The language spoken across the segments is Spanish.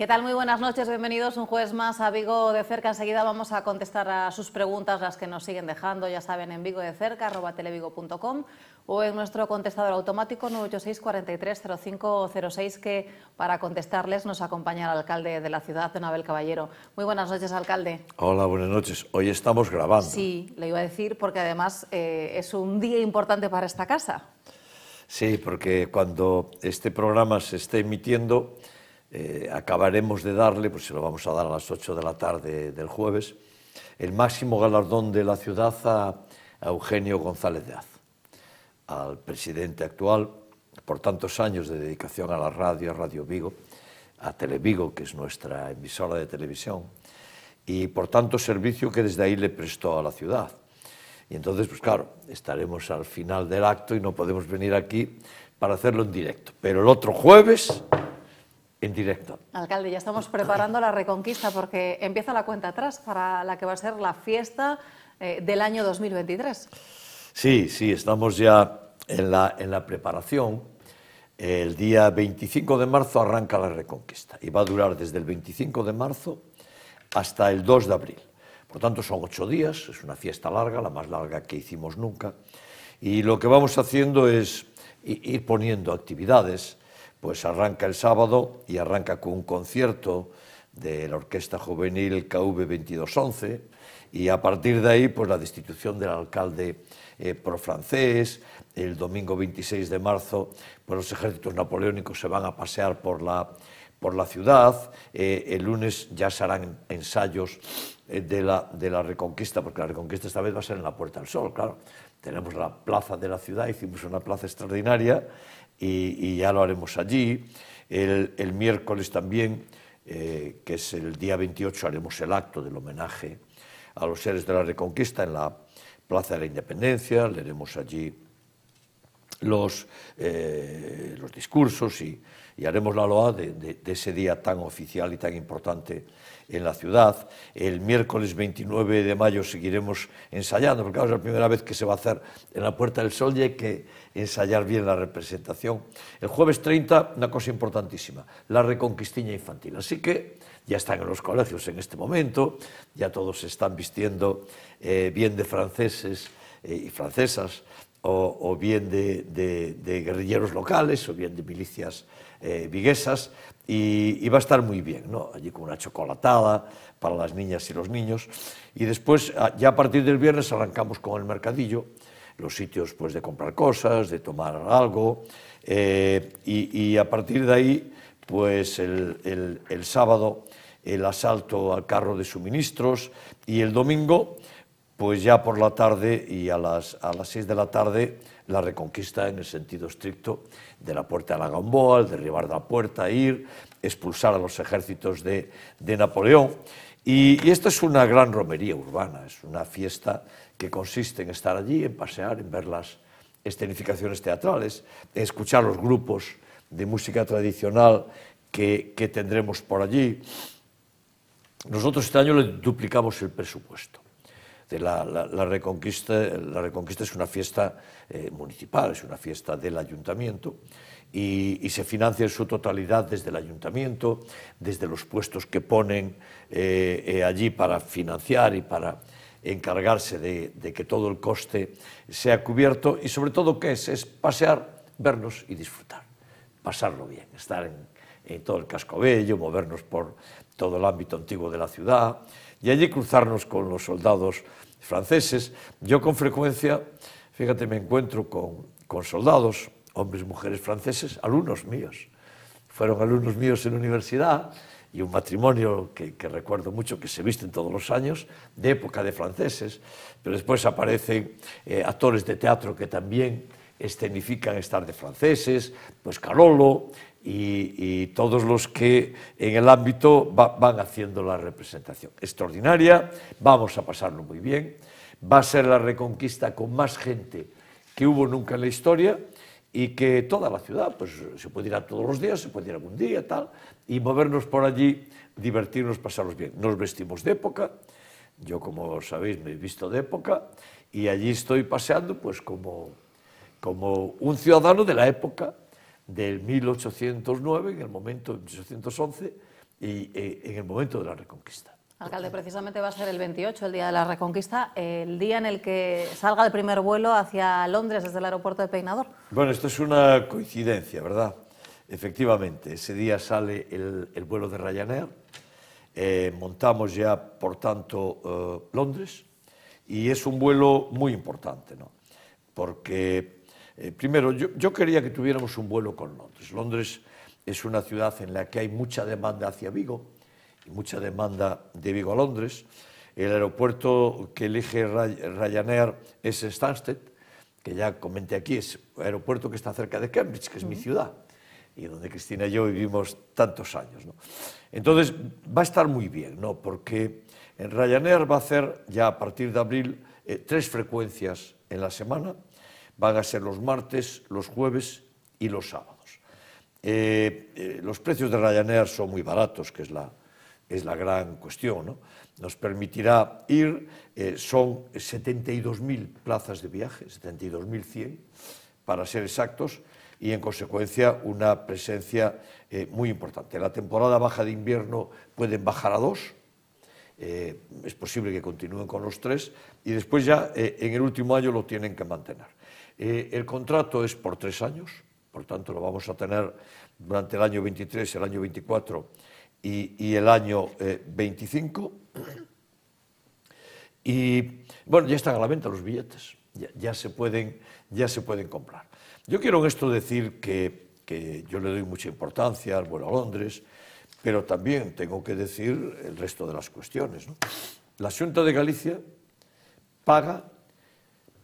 ¿Qué tal? Muy buenas noches, bienvenidos un jueves más a Vigo de Cerca. Enseguida vamos a contestar a sus preguntas, las que nos siguen dejando, ya saben, en Vigo de Cerca, o en nuestro contestador automático 986 430506 que para contestarles nos acompaña el alcalde de la ciudad, don Abel Caballero. Muy buenas noches, alcalde. Hola, buenas noches. Hoy estamos grabando. Sí, le iba a decir porque además eh, es un día importante para esta casa. Sí, porque cuando este programa se esté emitiendo... Eh, acabaremos de darle, pues se lo vamos a dar a las 8 de la tarde del jueves, el máximo galardón de la ciudad a, Eugenio González de al presidente actual, por tantos años de dedicación a la radio, a Radio Vigo, a Televigo, que es nuestra emisora de televisión, y por tanto servicio que desde ahí le prestó a la ciudad. Y entonces, pues claro, estaremos al final del acto y no podemos venir aquí para hacerlo en directo. Pero el otro jueves directo. Alcalde, ya estamos preparando la reconquista porque empieza la cuenta atrás para la que va a ser la fiesta eh, del año 2023. Sí, sí, estamos ya en la, en la preparación. El día 25 de marzo arranca la reconquista y va a durar desde el 25 de marzo hasta el 2 de abril. Por tanto, son ocho días, es una fiesta larga, la más larga que hicimos nunca. Y lo que vamos haciendo es ir poniendo actividades pues arranca el sábado y arranca con un concierto de la Orquesta Juvenil KV 2211 y a partir de ahí pues la destitución del alcalde eh, profrancés, el domingo 26 de marzo pues los ejércitos napoleónicos se van a pasear por la, por la ciudad, eh, el lunes ya se harán ensayos eh, de, la, de la Reconquista, porque la Reconquista esta vez va a ser en la Puerta del Sol, claro. Tenemos la plaza de la ciudad, hicimos una plaza extraordinaria, y, ya lo haremos allí. El, miércoles también, eh, que es el día 28, haremos el acto del homenaje a los seres de la Reconquista en la Plaza de la Independencia, leeremos allí los, eh, los discursos y, y haremos la loa de ese día tan oficial y tan importante en la ciudad. El miércoles 29 de mayo seguiremos ensayando, porque es la primera vez que se va a hacer en la Puerta del Sol y hay que ensayar bien la representación. El jueves 30, una cosa importantísima, la reconquistiña infantil. Así que ya están en los colegios en este momento, ya todos se están vistiendo eh, bien de franceses eh, y francesas, o, bien de, guerrilleros locales, o bien de milicias eh, viguesas, y, va a estar muy bien, ¿no? Allí con una chocolatada para las niñas y los niños. Y después, ah, ya a partir del viernes, arrancamos con el mercadillo, los sitios pues, de comprar cosas, de tomar algo. Eh, y, a partir de ahí, pues el, sábado, el asalto al carro de suministros y el domingo, pues ya por la tarde y a las, a las 6 de la tarde, la reconquista en el sentido estricto de la puerta de la Gamboa, el derribar la puerta, ir, expulsar a los ejércitos de, Napoleón. Y, y, esto es una gran romería urbana, es una fiesta que consiste en estar allí, en pasear, en ver las escenificaciones teatrales, en escuchar los grupos de música tradicional que tendremos por allí. Nosotros este año le duplicamos el presupuesto la, reconquista, es una fiesta eh, municipal, es una fiesta del ayuntamiento y, se financia en su totalidad desde el ayuntamiento, desde los puestos que ponen eh, eh, allí para financiar y para encargarse de, que todo el coste sea cubierto y sobre todo qué es, es pasear, vernos y disfrutar, pasarlo bien, estar en, en todo el casco bello, movernos por todo el ámbito antiguo de la ciudad y allí cruzarnos con los soldados franceses. Yo con frecuencia, fíjate, me encuentro con, con soldados, hombres y mujeres franceses, alumnos míos. Fueron alumnos míos en la universidad y un matrimonio que, recuerdo mucho, que se visten todos los años, de época de franceses, pero después aparecen eh, actores de teatro que también escenifican estar de franceses, pues Carolo y, todos los que en el ámbito van haciendo la representación. Extraordinaria, vamos a pasarlo muy bien, va a ser la reconquista con más gente que hubo nunca en la historia y que toda la ciudad, pues se puede ir a todos los días, se puede ir algún día, tal, y movernos por allí, divertirnos, pasarnos bien. Nos vestimos de época, yo como sabéis me he visto de época, y allí estoy paseando pues como como un ciudadano de la época del 1809, en el momento 1811, y eh, en el momento de la Reconquista. Alcalde, precisamente va a ser el 28, el día de la Reconquista, el día en el que salga el primer vuelo hacia Londres desde el aeropuerto de Peinador. Bueno, esto es una coincidencia, ¿verdad? Efectivamente, ese día sale el, vuelo de Ryanair, eh, montamos ya, por tanto, eh, Londres, y es un vuelo muy importante, ¿no? Porque eh, primero, yo, quería que tuviéramos un vuelo con Londres. Londres es una ciudad en la que hay mucha demanda hacia Vigo y mucha demanda de Vigo a Londres. El aeropuerto que elige Ryanair es Stansted, que ya comenté aquí, es un aeropuerto que está cerca de Cambridge, que es mi ciudad y donde Cristina y yo vivimos tantos años. Entonces, va a estar muy bien, ¿no? porque Ryanair va a hacer ya a partir de abril eh, tres frecuencias en la semana van a ser los martes, los jueves y los sábados. Eh, eh, los precios de Ryanair son muy baratos, que es la, es la gran cuestión. Nos permitirá ir, eh, son 72.000 plazas de viaje, 72.100 para ser exactos, y en consecuencia una presencia muy importante. La temporada baja de invierno pueden bajar a dos, es posible que continúen con los tres, y después ya en el último año lo tienen que mantener. Eh, el contrato es por tres años, por tanto lo vamos a tener durante el año 23, el año 24 y, el año 25. Eh, y bueno, ya están a la venta los billetes, ya, se, pueden, ya se pueden comprar. Yo quiero en esto decir que, yo le doy mucha importancia al vuelo a Londres, pero también tengo que decir el resto de las cuestiones. La Junta de Galicia paga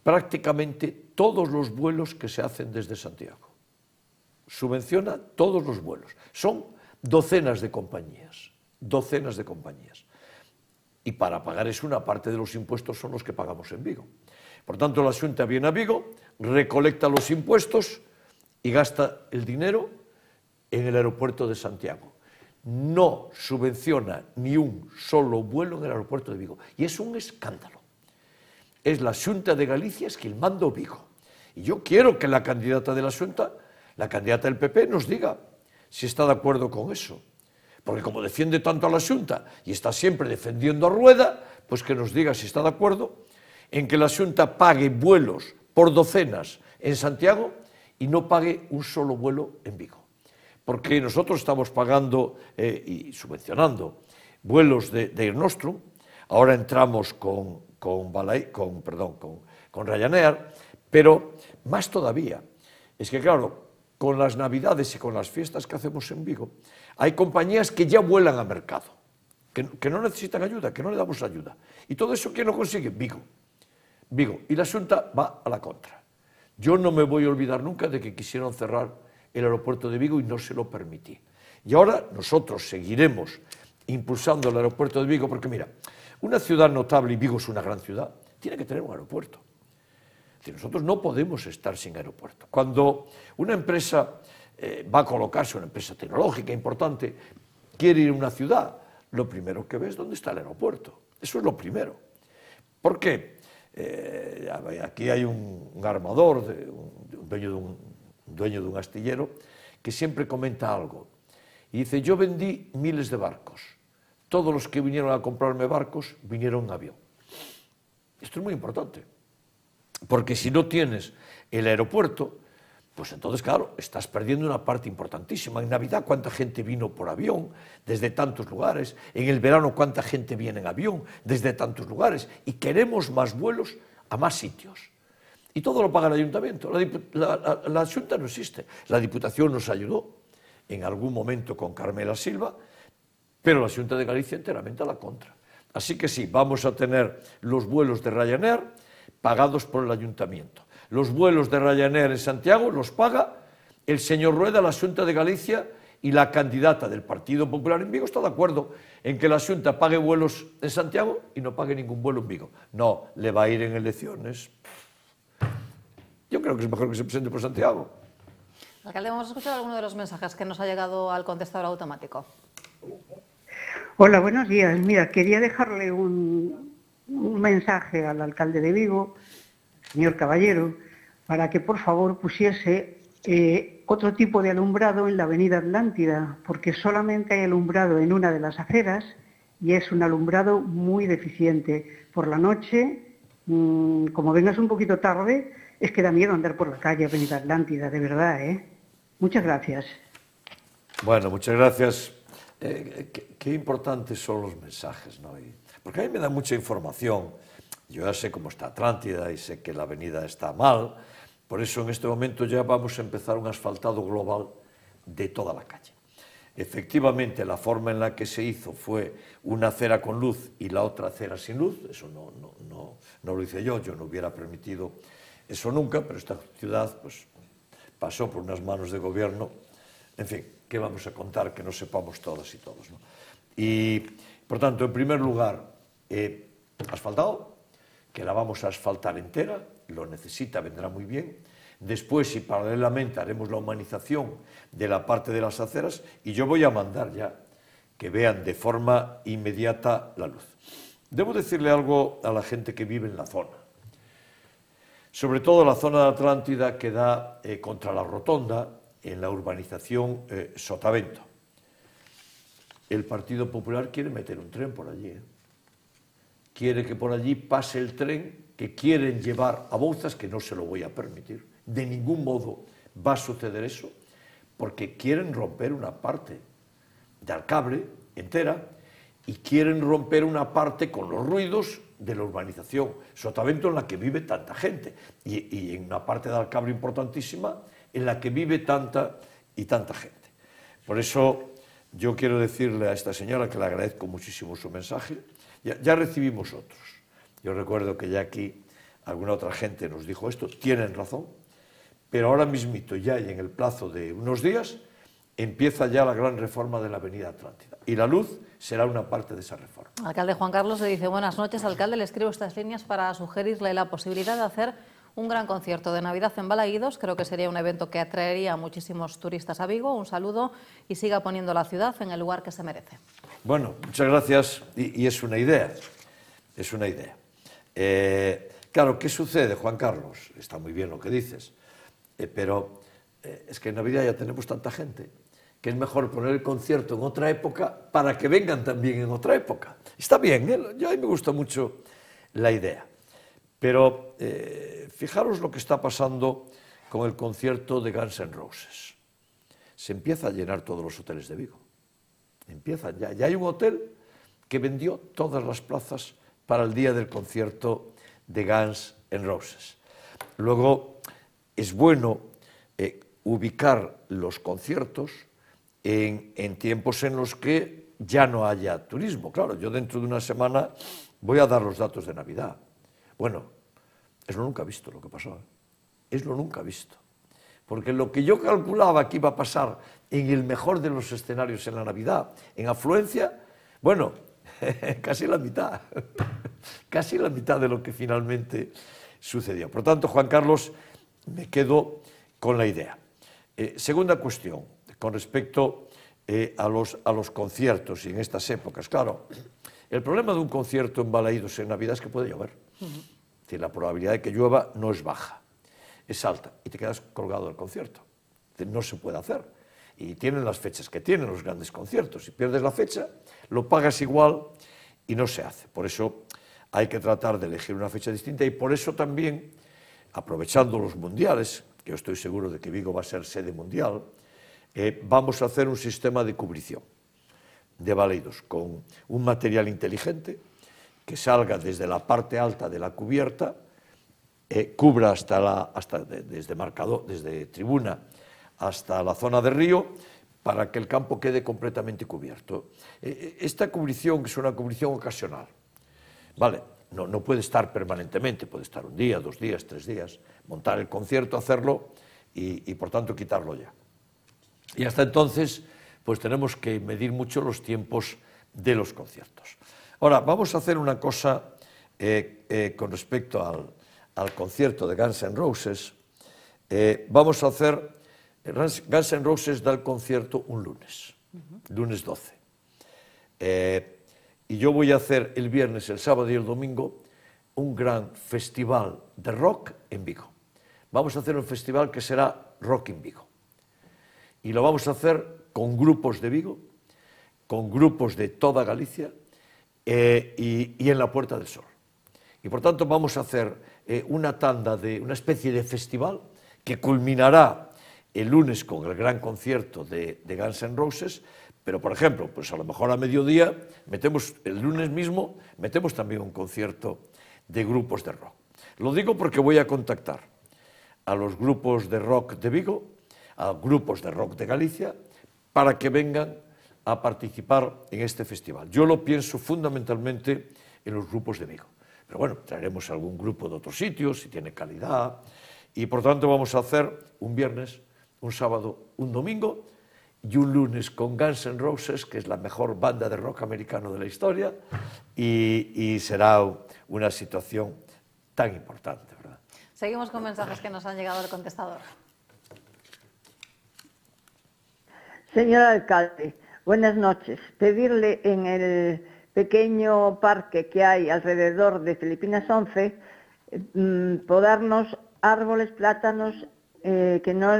prácticamente todos los vuelos que se hacen desde Santiago. Subvenciona todos los vuelos. Son docenas de compañías, docenas de compañías. Y para pagar es una parte de los impuestos son los que pagamos en Vigo. Por tanto, la Junta viene a Vigo, recolecta los impuestos y gasta el dinero en el aeropuerto de Santiago. No subvenciona ni un solo vuelo en el aeropuerto de Vigo. Y es un escándalo es la Xunta de Galicia es quien manda Vigo. Y yo quiero que la candidata de la Xunta, la candidata del PP, nos diga si está de acuerdo con eso. Porque como defiende tanto a la Xunta y está siempre defendiendo a Rueda, pues que nos diga si está de acuerdo en que la Xunta pague vuelos por docenas en Santiago y no pague un solo vuelo en Vigo. Porque nosotros estamos pagando eh, y subvencionando vuelos de, de Air Nostrum. Ahora entramos con con, con, perdón, con, Ryanair, pero más todavía, es que claro, con las navidades y con las fiestas que hacemos en Vigo, hay compañías que ya vuelan a mercado, que, no necesitan ayuda, que no le damos ayuda. Y todo eso, ¿quién lo consigue? Vigo. Vigo. Y la asunta va a la contra. Yo no me voy a olvidar nunca de que quisieron cerrar el aeropuerto de Vigo y no se lo permití. Y ahora nosotros seguiremos impulsando el aeropuerto de Vigo porque, mira, una ciudad notable, y Vigo es una gran ciudad, tiene que tener un aeropuerto. nosotros no podemos estar sin aeropuerto. Cuando una empresa eh, va a colocarse, una empresa tecnológica importante, quiere ir a una ciudad, lo primero que ve es dónde está el aeropuerto. Eso es lo primero. ¿Por qué? Eh, aquí hay un, armador, un, dueño de un astillero, que siempre comenta algo. Y dice, yo vendí miles de barcos todos los que vinieron a comprarme barcos vinieron en avión. Esto es muy importante, porque si no tienes el aeropuerto, pues entonces, claro, estás perdiendo una parte importantísima. En Navidad, cuánta gente vino por avión desde tantos lugares. En el verano, cuánta gente viene en avión desde tantos lugares. Y queremos más vuelos a más sitios. Y todo lo paga el ayuntamiento. La, la, no existe. La Diputación nos ayudó en algún momento con Carmela Silva pero la Junta de Galicia enteramente a la contra. Así que sí, vamos a tener los vuelos de Ryanair pagados por el ayuntamiento. Los vuelos de Ryanair en Santiago los paga el señor Rueda, la Junta de Galicia y la candidata del Partido Popular en Vigo está de acuerdo en que la Junta pague vuelos en Santiago y no pague ningún vuelo en Vigo. No, le va a ir en elecciones. Yo creo que es mejor que se presente por Santiago. Alcalde, vamos a escuchar alguno de los mensajes que nos ha llegado al contestador automático. Hola, buenos días. Mira, quería dejarle un, mensaje al alcalde de Vigo, señor Caballero, para que por favor pusiese eh, otro tipo de alumbrado en la avenida Atlántida, porque solamente hay alumbrado en una de las aceras y es un alumbrado muy deficiente. Por la noche, mm, como vengas un poquito tarde, es que da miedo andar por la calle Avenida Atlántida, de verdad, ¿eh? Muchas gracias. Bueno, muchas gracias eh, qué, importantes son los mensajes, ¿no? porque a mí me da mucha información. Yo ya sé cómo está Atlántida y sé que la avenida está mal. Por eso en este momento ya vamos a empezar un asfaltado global de toda la calle. Efectivamente, la forma en la que se hizo fue una acera con luz y la otra acera sin luz. Eso no, no, no lo hice yo, yo no hubiera permitido eso nunca, pero esta ciudad pues, pasó por unas manos de gobierno. En fin, qué vamos a contar que no sepamos todas y todos. ¿no? Y, por tanto, en primer lugar, eh, asfaltado, que la vamos a asfaltar entera, lo necesita, vendrá muy bien. Después, y paralelamente, haremos la humanización de la parte de las aceras y yo voy a mandar ya que vean de forma inmediata la luz. Debo decirle algo a la gente que vive en la zona. Sobre todo la zona de Atlántida que da eh, contra la rotonda en la urbanización eh, Sotavento. El Partido Popular quiere meter un tren por allí. ¿eh? Quiere que por allí pase el tren que quieren llevar a Bouzas, que no se lo voy a permitir. De ningún modo va a suceder eso, porque quieren romper una parte de Alcabre entera y quieren romper una parte con los ruidos de la urbanización, Sotavento en la que vive tanta gente, y, y en una parte de Alcabre importantísima en la que vive tanta y tanta gente. Por eso yo quiero decirle a esta señora que le agradezco muchísimo su mensaje. Ya, recibimos otros. Yo recuerdo que ya aquí alguna otra gente nos dijo esto, tienen razón, pero ahora mismito ya y en el plazo de unos días empieza ya la gran reforma de la Avenida Atlántida. Y la luz será una parte de esa reforma. Alcalde Juan Carlos le dice buenas noches. Alcalde, le escribo estas líneas para sugerirle la posibilidad de hacer un gran concierto de Navidad en Balaídos. Creo que sería un evento que atraería a muchísimos turistas a Vigo. Un saludo y siga poniendo la ciudad en el lugar que se merece. Bueno, muchas gracias y, es una idea. Es una idea. Eh, claro, ¿qué sucede, Juan Carlos? Está muy bien lo que dices, eh, pero eh, es que en Navidad ya tenemos tanta gente que es mejor poner el concierto en otra época para que vengan también en otra época. Está bien, yo a me gusta mucho la idea. Pero eh, fijaros lo que está pasando con el concierto de Guns N' Roses. Se empieza a llenar todos los hoteles de Vigo. Empieza ya. Ya hay un hotel que vendió todas las plazas para el día del concierto de Guns N' Roses. Luego, es bueno eh, ubicar los conciertos en tiempos en los que ya no haya turismo. Claro, yo dentro de una semana voy a dar los datos de Navidad. Bueno, es lo nunca visto lo que pasó. ¿eh? Es lo nunca visto. Porque lo que yo calculaba que iba a pasar en el mejor de los escenarios en la Navidad, en afluencia, bueno, casi la mitad. casi la mitad de lo que finalmente sucedió. Por tanto, Juan Carlos, me quedo con la idea. Eh, segunda cuestión, con respecto eh, a, los, a los conciertos y en estas épocas. Claro, el problema de un concierto en Balaídos en Navidad es que puede llover. la probabilidad de que llueva no es baja, es alta. Y te quedas colgado del concierto. no se puede hacer. Y tienen las fechas que tienen los grandes conciertos. Si pierdes la fecha, lo pagas igual y no se hace. Por eso hay que tratar de elegir una fecha distinta y por eso también, aprovechando los mundiales, que estoy seguro de que Vigo va a ser sede mundial, eh, vamos a hacer un sistema de cubrición de Baleidos con un material inteligente que salga desde la parte alta de la cubierta, eh, cubra hasta la, hasta desde, marcado desde tribuna hasta la zona de río, para que el campo quede completamente cubierto. Eh, eh, esta cubrición que es una cubrición ocasional. Vale, no, puede estar permanentemente, puede estar un día, dos días, tres días, montar el concierto, hacerlo y por tanto quitarlo ya. Y hasta entonces pues tenemos que medir mucho los tiempos de los conciertos. Ahora, vamos a hacer una cosa eh, eh, con respecto al, concierto de Guns N' Roses. Eh, vamos a hacer, Guns N' Roses da el concierto un lunes, lunes 12. y yo voy a hacer el viernes, el sábado y el domingo un gran festival de rock en Vigo. Vamos a hacer un festival que será Rock in Vigo. Y lo vamos a hacer con grupos de Vigo, con grupos de toda Galicia eh, y, en la Puerta del Sol. Y por tanto vamos a hacer eh, una tanda de una especie de festival que culminará el lunes con el gran concierto de, de Guns N' Roses, pero por ejemplo, pues a lo mejor a mediodía metemos el lunes mismo metemos también un concierto de grupos de rock. Lo digo porque voy a contactar a los grupos de rock de Vigo, a grupos de rock de Galicia, para que vengan a participar en este festival. Yo lo pienso fundamentalmente en los grupos de Vigo. Pero bueno, traeremos algún grupo de otros sitios, si tiene calidad. Y por tanto vamos a hacer un viernes, un sábado, un domingo y un lunes con Guns N' Roses, que es la mejor banda de rock americano de la historia. Y, será una situación tan importante, ¿verdad? Seguimos con mensajes que nos han llegado al contestador. Señor alcalde, buenas noches. Pedirle en el pequeño parque que hay alrededor de Filipinas 11 mm, podarnos árboles, plátanos eh, que no,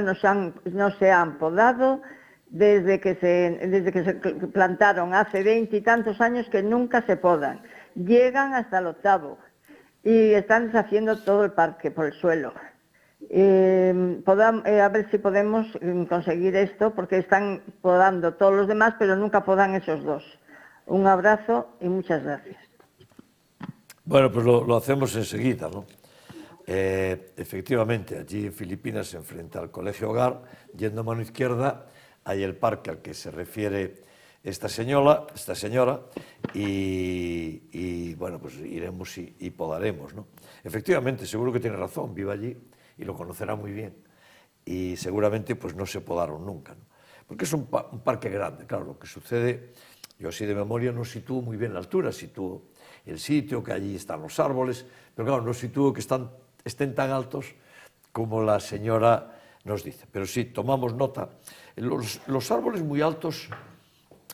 se han podado desde que se, desde que se plantaron hace veinte y tantos años que nunca se podan. Llegan hasta el octavo y están deshaciendo todo el parque por el suelo. Em, eh, a ver si podemos em, conseguir esto, porque están podando todos los demás, pero nunca podan esos dos. Un abrazo y muchas gracias. Bueno, pues lo, hacemos enseguida, ¿no? Eh, efectivamente, allí en Filipinas, enfrente al colegio hogar, yendo a mano izquierda, hay el parque al que se refiere esta señora, esta señora y, bueno, pues iremos y, podaremos, Efectivamente, seguro que tiene razón, viva allí. y lo conocerá muy bien. Y seguramente pues no se podaron nunca. ¿no? Porque es un, pa un, parque grande, claro, lo que sucede, yo así de memoria no sitúo muy bien la altura, sitúo el sitio, que allí están los árboles, pero claro, no sitúo que están, estén tan altos como la señora nos dice. Pero sí, tomamos nota. Los, los árboles muy altos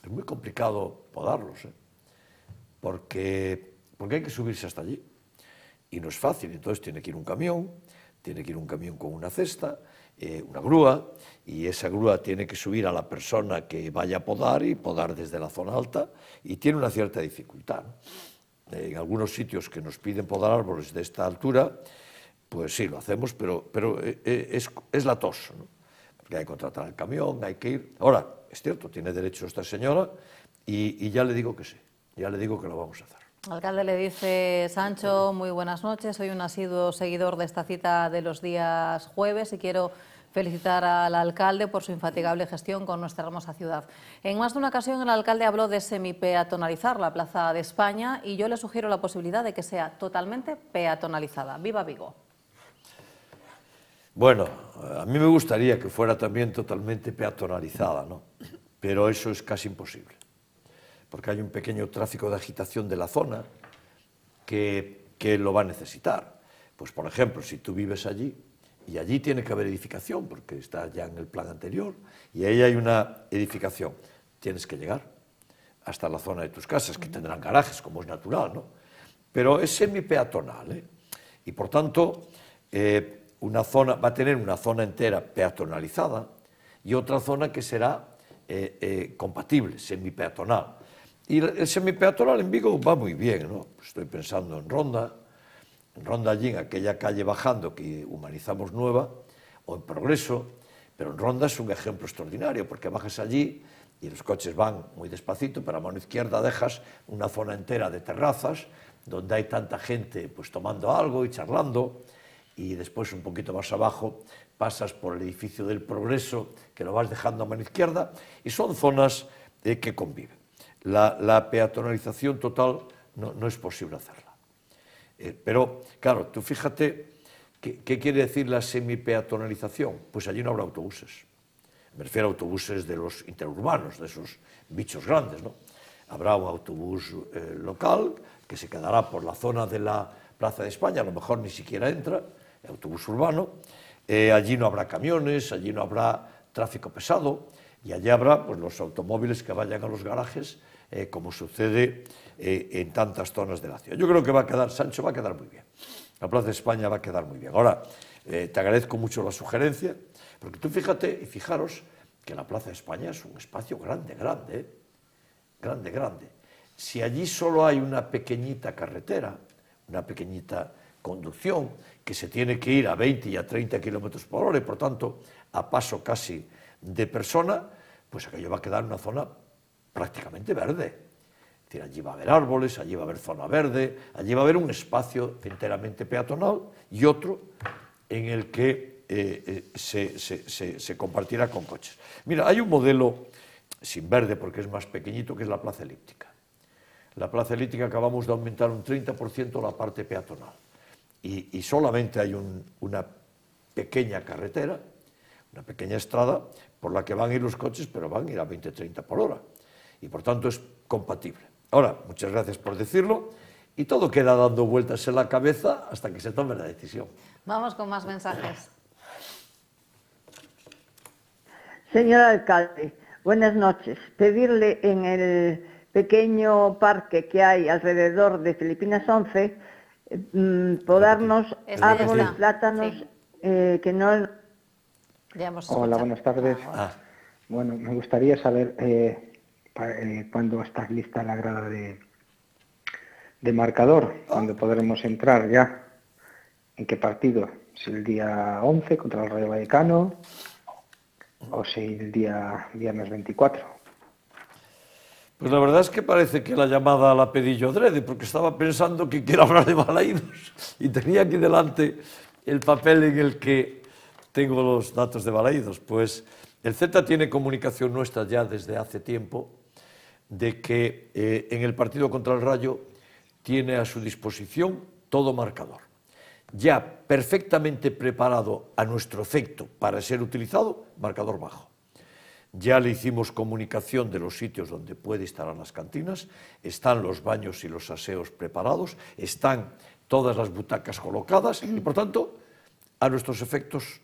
es muy complicado podarlos, ¿eh? porque, porque hay que subirse hasta allí. Y no es fácil, entonces tiene que ir un camión, tiene que ir un camión con una cesta, eh, una grúa, y esa grúa tiene que subir a la persona que vaya a podar y podar desde la zona alta, y tiene una cierta dificultad. Eh, en algunos sitios que nos piden podar árboles de esta altura, pues sí, lo hacemos, pero, pero eh, es, la tos, porque hay que contratar el camión, hay que ir. Ahora, es cierto, tiene derecho esta señora, y ya le digo que sí, ya le digo que lo vamos a hacer alcalde le dice, Sancho, muy buenas noches, soy un asiduo seguidor de esta cita de los días jueves y quiero felicitar al alcalde por su infatigable gestión con nuestra hermosa ciudad. En más de una ocasión el alcalde habló de semipeatonalizar la Plaza de España y yo le sugiero la posibilidad de que sea totalmente peatonalizada. ¡Viva Vigo! Bueno, a mí me gustaría que fuera también totalmente peatonalizada, ¿no? Pero eso es casi imposible porque hay un pequeño tráfico de agitación de la zona que, lo va a necesitar. Pues, por ejemplo, si tú vives allí, y allí tiene que haber edificación, porque está ya en el plan anterior, y ahí hay una edificación. Tienes que llegar hasta la zona de tus casas, que tendrán garajes, como es natural, ¿no? Pero es semi-peatonal, ¿eh? Y por tanto, eh, una zona, va a tener una zona entera peatonalizada y otra zona que será eh, compatible, semi-peatonal. Y el semipeatonal en Vigo va muy bien, ¿no? Estoy pensando en Ronda, en Ronda allí, en aquella calle bajando que humanizamos nueva, o en Progreso, pero en Ronda es un ejemplo extraordinario, porque bajas allí y los coches van muy despacito, pero a mano izquierda dejas una zona entera de terrazas, donde hay tanta gente pues tomando algo y charlando, y después un poquito más abajo pasas por el edificio del Progreso, que lo vas dejando a mano izquierda, y son zonas eh, que conviven la, peatonalización total no, es posible hacerla. Eh, pero, claro, tú fíjate, ¿qué, quiere decir la semipeatonalización? Pues allí no habrá autobuses. Me refiero a autobuses de los interurbanos, de esos bichos grandes, ¿no? Habrá un autobús eh, local que se quedará por la zona de la Plaza de España, a lo mejor ni siquiera entra, el autobús urbano. Eh, allí no habrá camiones, allí no habrá tráfico pesado y allí habrá pues, los automóviles que vayan a los garajes eh, como sucede eh, en tantas zonas de la ciudad. Yo creo que va a quedar, Sancho, va a quedar muy bien. La Plaza de España va a quedar muy bien. Ahora, eh, te agradezco mucho la sugerencia, porque tú fíjate y fijaros que la Plaza de España es un espacio grande, grande, grande, grande. Si allí solo hay una pequeñita carretera, una pequeñita conducción, que se tiene que ir a 20 y a 30 kilómetros por hora y por tanto a paso casi de persona, pues aquello va a quedar una zona prácticamente verde. allí va a haber árboles, allí va a haber zona verde, allí va a haber un espacio enteramente peatonal y otro en el que eh, eh, se, compartirá con coches. Mira, hay un modelo sin verde porque es más pequeñito, que es la plaza elíptica. La plaza elíptica acabamos de aumentar un 30% la parte peatonal y, solamente hay una pequeña carretera, una pequeña estrada por la que van a ir los coches, pero van a ir a 20-30 por hora y por tanto es compatible. Ahora, muchas gracias por decirlo y todo queda dando vueltas en la cabeza hasta que se tome la decisión. Vamos con más mensajes. Señor alcalde, buenas noches. Pedirle en el pequeño parque que hay alrededor de Filipinas 11 eh, mm, podarnos árboles, plátanos eh, que no... Hola, buenas tardes. Ah, bueno, me gustaría saber eh, eh, cuando estás lista la grada de, marcador, cuando oh. podremos entrar ya. ¿En qué partido? Si el día 11 contra el Rayo Vallecano o si el día viernes 24. Pues la verdad es que parece que la llamada la pedí yo Dreddy... porque estaba pensando que quiero hablar de Balaídos y tenía aquí delante el papel en el que tengo los datos de Balaídos. Pues el Z tiene comunicación nuestra ya desde hace tiempo, de que eh, en el partido contra el Rayo tiene a su disposición todo marcador, ya perfectamente preparado a nuestro efecto para ser utilizado, marcador bajo. Ya le hicimos comunicación de los sitios donde puede estar las cantinas, están los baños y los aseos preparados, están todas las butacas colocadas y, por tanto, a nuestros efectos,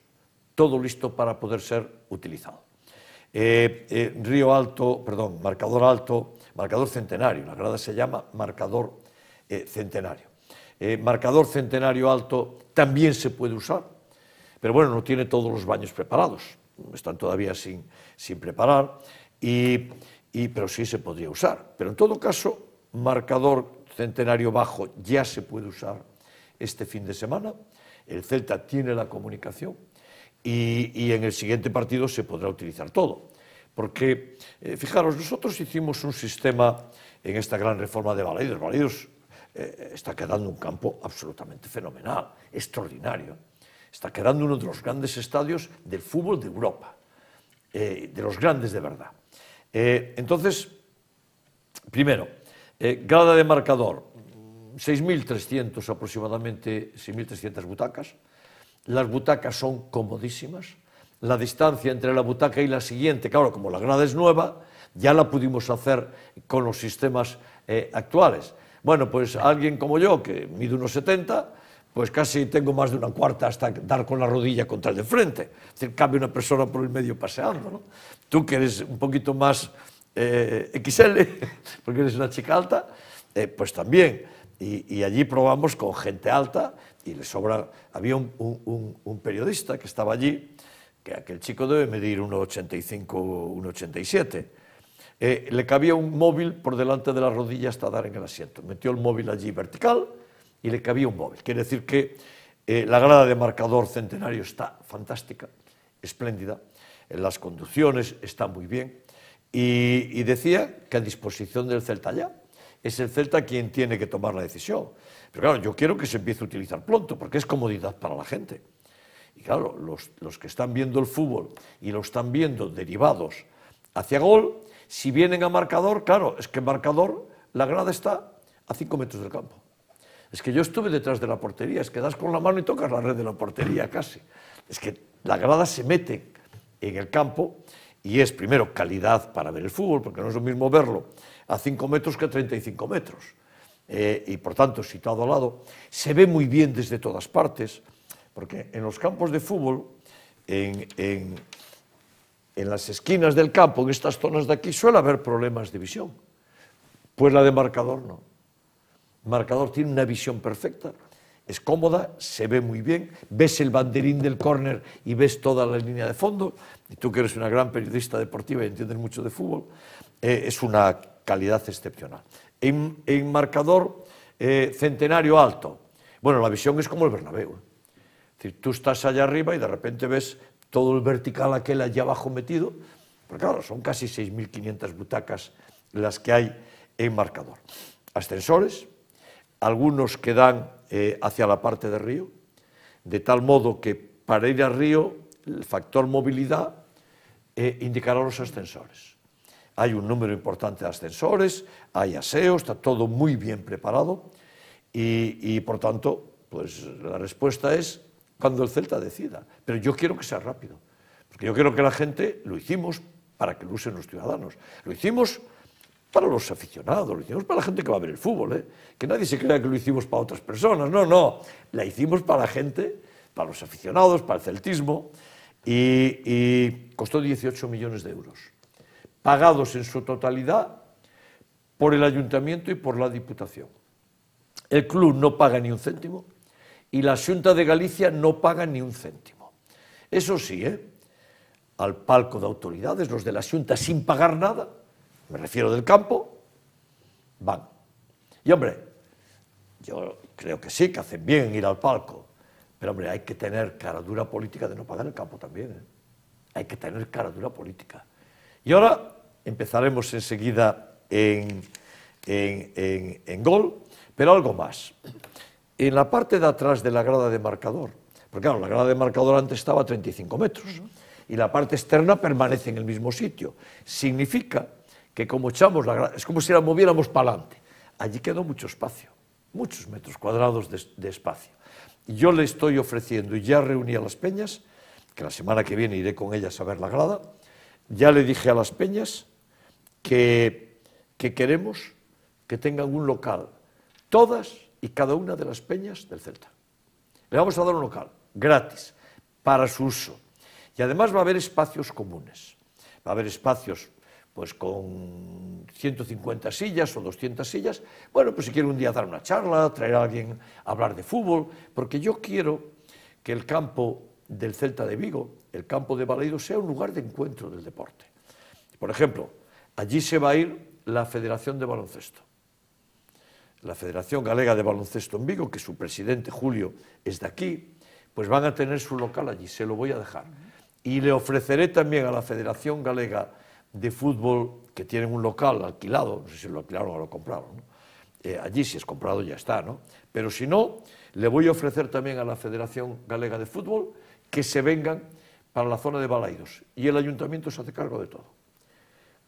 todo listo para poder ser utilizado. Eh, eh, Río Alto, perdón, marcador alto, marcador centenario, la grada se llama marcador eh, centenario. marcador centenario alto también se puede usar, pero bueno, no tiene todos los baños preparados, están todavía sin, preparar, y, pero sí se podría usar. Pero en todo caso, marcador centenario bajo ya se puede usar este fin de semana. El Celta tiene la comunicación, y, en el siguiente partido se podrá utilizar todo. Porque, eh, fijaros, nosotros hicimos un sistema en esta gran reforma de Valeidos. Validos eh, está quedando un campo absolutamente fenomenal, extraordinario. Está quedando uno de los grandes estadios del fútbol de Europa, eh, de los grandes de verdad. entonces, primero, grada de marcador, 6.300 aproximadamente, 6.300 butacas las butacas son comodísimas, la distancia entre la butaca y la siguiente, claro, como la grada es nueva, ya la pudimos hacer con los sistemas eh, actuales. Bueno, pues alguien como yo, que mide unos 70, pues casi tengo más de una cuarta hasta dar con la rodilla contra el de frente. Es cambia una persona por el medio paseando, ¿no? Tú que eres un poquito más eh, XL, porque eres una chica alta, eh, pues también. y allí probamos con gente alta, y le sobra... Había un, periodista que estaba allí, que aquel chico debe medir 1,85, 1,87. Eh, le cabía un móvil por delante de la rodilla hasta dar en el asiento. Metió el móvil allí vertical y le cabía un móvil. Quiere decir que eh, la grada de marcador centenario está fantástica, espléndida. Eh, las conducciones están muy bien. y decía que a disposición del Celta ya, es el Celta quien tiene que tomar la decisión. Pero claro, yo quiero que se empiece a utilizar pronto, porque es comodidad para la gente. Y claro, los, que están viendo el fútbol y lo están viendo derivados hacia gol, si vienen a marcador, claro, es que marcador, la grada está a 5 metros del campo. Es que yo estuve detrás de la portería, es que das con la mano y tocas la red de la portería casi. Es que la grada se mete en el campo y es primero calidad para ver el fútbol, porque no es lo mismo verlo a 5 metros que a 35 metros. Eh, y por tanto, situado al lado, se ve muy bien desde todas partes, porque en los campos de fútbol, en, en, las esquinas del campo, en estas zonas de aquí, suele haber problemas de visión. Pues la de marcador no. marcador tiene una visión perfecta, es cómoda, se ve muy bien, ves el banderín del córner y ves toda la línea de fondo, y tú que eres una gran periodista deportiva y entiendes mucho de fútbol, eh, es una calidad excepcional. En, en marcador eh, centenario alto, bueno, la visión es como el Bernabéu. Es decir, tú estás allá arriba y de repente ves todo el vertical aquel allá abajo metido, porque claro, son casi 6.500 butacas las que hay en marcador. Ascensores, algunos que dan eh, hacia la parte de Río, de tal modo que para ir a Río el factor movilidad eh, indicará los ascensores. hay un número importante de ascensores, hay aseo, está todo muy bien preparado y, por tanto, pues la respuesta es cuando el Celta decida. Pero yo quiero que sea rápido, porque yo quiero que la gente lo hicimos para que lo usen los ciudadanos. Lo hicimos para los aficionados, lo hicimos para la gente que va a ver el fútbol, ¿eh? que nadie se crea que lo hicimos para otras personas, no, no, la hicimos para la gente, para los aficionados, para el celtismo, y, y costó 18 millones de euros pagados en su totalidad por el ayuntamiento y por la Diputación. El club no paga ni un céntimo y la Junta de Galicia no paga ni un céntimo. Eso sí, ¿eh? al palco de autoridades, los de la Junta sin pagar nada, me refiero del campo, van. Y hombre, yo creo que sí, que hacen bien ir al palco, pero hombre, hay que tener cara dura política de no pagar el campo también. ¿eh? Hay que tener cara dura política. Y ahora empezaremos enseguida en, en, gol, pero algo más. En la parte de atrás de la grada de marcador, porque claro, la grada de marcador antes estaba a 35 metros y la parte externa permanece en el mismo sitio. Significa que como echamos la grada, es como si la moviéramos para adelante. Allí quedó mucho espacio, muchos metros cuadrados de, espacio. yo le estoy ofreciendo, y ya reuní a las peñas, que la semana que viene iré con ellas a ver la grada, ya le dije a las peñas que, queremos que tengan un local, todas y cada una de las peñas del Celta. Le vamos a dar un local, gratis, para su uso. Y además va a haber espacios comunes. Va a haber espacios pues con 150 sillas o 200 sillas. Bueno, pues si quiere un día dar una charla, traer a alguien a hablar de fútbol, porque yo quiero que el campo del Celta de Vigo el campo de Baleidos sea un lugar de encuentro del deporte. Por ejemplo, allí se va a ir la Federación de Baloncesto. La Federación Galega de Baloncesto en Vigo, que su presidente Julio es de aquí, pues van a tener su local allí, se lo voy a dejar. Y le ofreceré también a la Federación Galega de Fútbol, que tienen un local alquilado, no sé si lo alquilaron o lo compraron, eh, allí si es comprado ya está, ¿no? Pero si no, le voy a ofrecer también a la Federación Galega de Fútbol que se vengan para la zona de Balaidos y el ayuntamiento se hace cargo de todo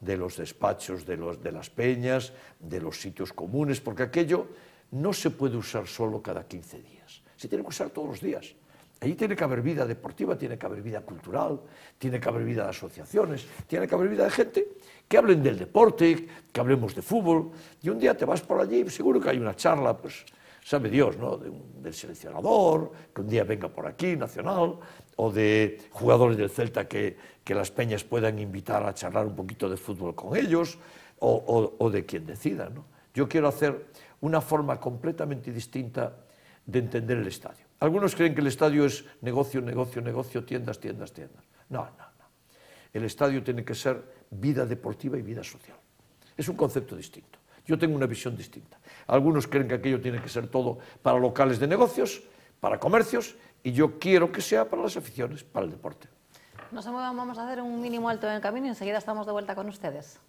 de los despachos, de, los, de las peñas, de los sitios comunes, porque aquello no se puede usar solo cada 15 días, se tiene que usar todos los días. Allí tiene que haber vida deportiva, tiene que haber vida cultural, tiene que haber vida de asociaciones, tiene que haber vida de gente que hablen del deporte, que hablemos de fútbol. Y un día te vas por allí y seguro que hay una charla pues, sabe Dios, ¿no? del seleccionador, que un día venga por aquí, nacional, o de jugadores del Celta que, las peñas puedan invitar a charlar un poquito de fútbol con ellos, o, o de quien decida, ¿no? Yo quiero hacer una forma completamente distinta de entender el estadio. Algunos creen que el estadio es negocio, negocio, negocio, tiendas, tiendas, tiendas. No, no, no. El estadio tiene que ser vida deportiva y vida social. Es un concepto distinto. Yo tengo una visión distinta. Algunos creen que aquello tiene que ser todo para locales de negocios, para comercios, y yo quiero que sea para las aficiones, para el deporte. No se muevan, vamos a hacer un mínimo alto en el camino y enseguida estamos de vuelta con ustedes.